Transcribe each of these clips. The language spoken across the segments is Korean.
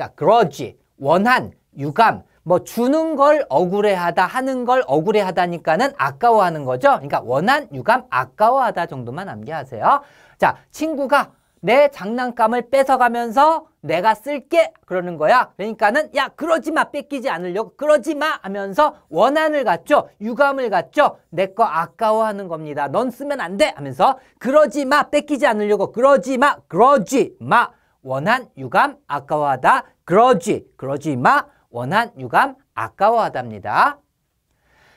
자, grudge, 원한, 유감, 뭐 주는 걸 억울해하다, 하는 걸 억울해하다니까는 아까워하는 거죠. 그러니까 원한, 유감, 아까워하다 정도만 암기하세요. 자, 친구가 내 장난감을 뺏어가면서 내가 쓸게 그러는 거야. 그러니까는 야 그러지 마 뺏기지 않으려고 그러지 마 하면서 원한을 갖죠. 유감을 갖죠. 내 거 아까워하는 겁니다. 넌 쓰면 안 돼 하면서 그러지 마 뺏기지 않으려고 그러지 마 그러지 마 원한 유감 아까워하다. 그러지, 그러지 마. 원한 유감 아까워하답니다.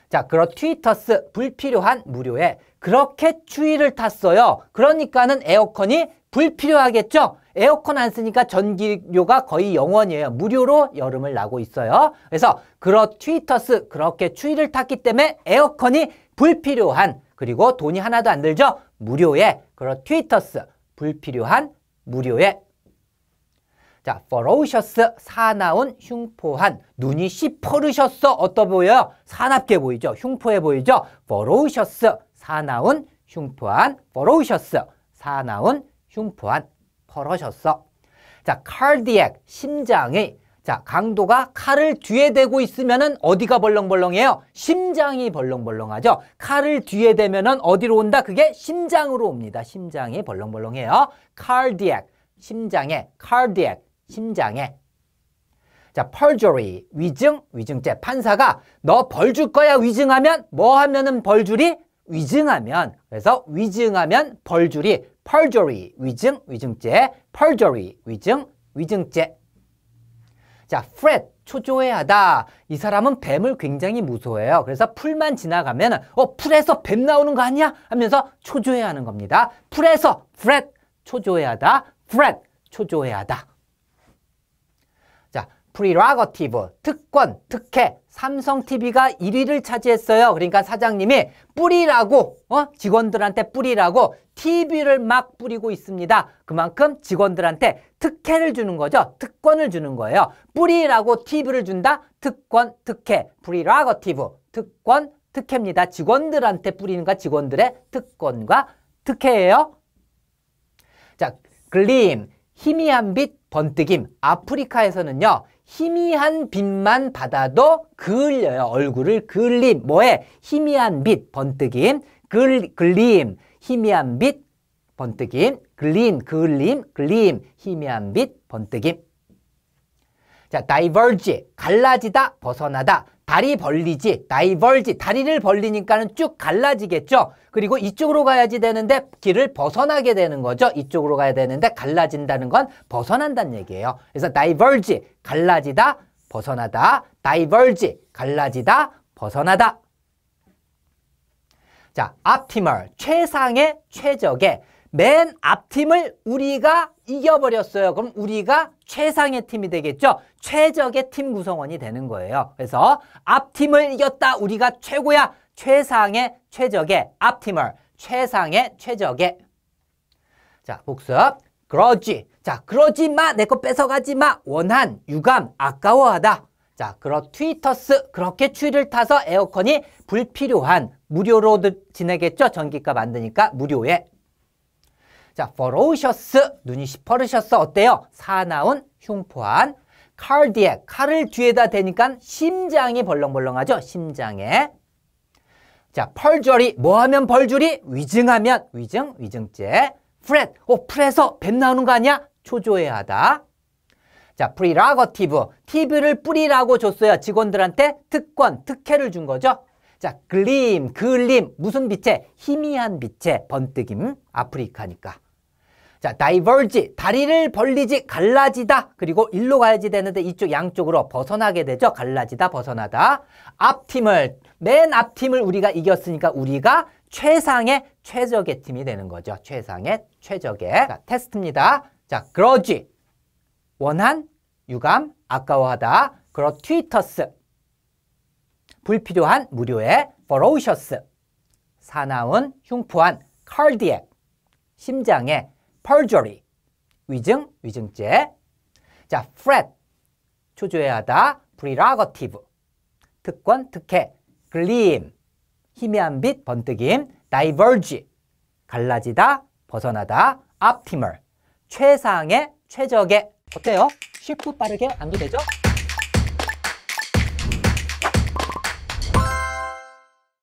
자, 그렇튀터스 불필요한 무료에 그렇게 추위를 탔어요. 그러니까는 에어컨이 불필요하겠죠? 에어컨 안 쓰니까 전기료가 거의 영원이에요. 무료로 여름을 나고 있어요. 그래서 그렇튀터스 그렇게 추위를 탔기 때문에 에어컨이 불필요한 그리고 돈이 하나도 안 들죠? 무료에 그렇튀터스 불필요한 무료에 자, ferocious, 사나운, 흉포한. 눈이 시퍼르셨어. 어떠 보여요? 사납게 보이죠? 흉포해 보이죠? ferocious, 사나운, 흉포한. ferocious, 사나운, 흉포한. 퍼러셨어. 자, cardiac, 심장의. 자, 강도가 칼을 뒤에 대고 있으면은 어디가 벌렁벌렁해요? 심장이 벌렁벌렁하죠. 칼을 뒤에 대면은 어디로 온다? 그게 심장으로 옵니다. 심장이 벌렁벌렁해요. cardiac, 심장의 cardiac, 심장에. 자, perjury, 위증, 위증죄. 판사가 너 벌 줄 거야 위증하면 뭐 하면은 벌 줄이? 위증하면. 그래서 위증하면 벌 줄이 perjury, 위증, 위증죄, perjury, 위증, 위증죄. 자, fret, 초조해하다. 이 사람은 뱀을 굉장히 무서워해요. 그래서 풀만 지나가면 어 풀에서 뱀 나오는 거 아니야? 하면서 초조해하는 겁니다. 풀에서 fret 초조해하다, fret 초조해하다. 프리라거티브, 특권, 특혜, 삼성TV가 1위를 차지했어요. 그러니까 사장님이 뿌리라고, 어? 직원들한테 뿌리라고 TV를 막 뿌리고 있습니다. 그만큼 직원들한테 특혜를 주는 거죠. 특권을 주는 거예요. 뿌리라고 TV를 준다? 특권, 특혜, 프리라거티브, 특권, 특혜입니다. 직원들한테 뿌리는가 직원들의 특권과 특혜예요. 자, 글림, 희미한 빛, 번뜩임, 아프리카에서는요. 희미한 빛만 받아도 그을려요. 얼굴을 그을림. 뭐에? 희미한 빛, 번뜩임. 글, 글림, 희미한 빛, 번뜩임. 글림, 그을림, 글림, 희미한 빛, 번뜩임. 자, diverge, 갈라지다, 벗어나다. 다리 벌리지, 다이벌지, 다리를 벌리니까는 쭉 갈라지겠죠. 그리고 이쪽으로 가야지 되는데 길을 벗어나게 되는 거죠. 이쪽으로 가야 되는데 갈라진다는 건 벗어난다는 얘기예요. 그래서 다이벌지, 갈라지다, 벗어나다, 다이벌지, 갈라지다, 벗어나다. 자, optimal, 최상의, 최적의 맨 앞팀을 우리가 이겨버렸어요. 그럼 우리가 최상의 팀이 되겠죠. 최적의 팀 구성원이 되는 거예요. 그래서 앞팀을 이겼다. 우리가 최고야. 최상의 최적의 앞팀을 최상의 최적의 자 복습 그러지 자 그러지 마내 거 뺏어가지 마 원한 유감 아까워하다 자 그렇 트위터스 그렇게 추위를 타서 에어컨이 불필요한 무료로 지내겠죠 전기값 만드니까 무료에 자, ferocious, 눈이 시퍼르셔스 어때요? 사나운, 흉포한, cardiac, 칼을 뒤에다 대니까 심장이 벌렁벌렁하죠? 심장에. 자, 펄저리, 뭐 하면 벌줄이 위증하면 위증, 위증죄. fret, 어, 풀에서 뱀 나오는 거 아니야? 초조해 하다. 자, prerogative, TV를 뿌리라고 줬어요. 직원들한테 특권, 특혜를 준 거죠. 자, 글림, 그림 무슨 빛에? 희미한 빛에 번뜩임, 아프리카니까. 자, diverge, 다리를 벌리지, 갈라지다. 그리고 일로 가야지 되는데 이쪽 양쪽으로 벗어나게 되죠. 갈라지다, 벗어나다. 앞팀을, 맨 앞팀을 우리가 이겼으니까 우리가 최상의 최적의 팀이 되는 거죠. 최상의 최적의. 자, 테스트입니다. 자, grudge, 원한, 유감, 아까워하다. gratuitous, 불필요한, 무료의, ferocious, 사나운, 흉포한, cardiac, 심장의, perjury, 위증, 위증죄. 자, fret, 초조해하다, prerogative, 특권, 특혜, gleam, 희미한 빛, 번뜩임, diverge, 갈라지다, 벗어나다, optimal, 최상의, 최적의. 어때요? 쉽고 빠르게 암기되죠?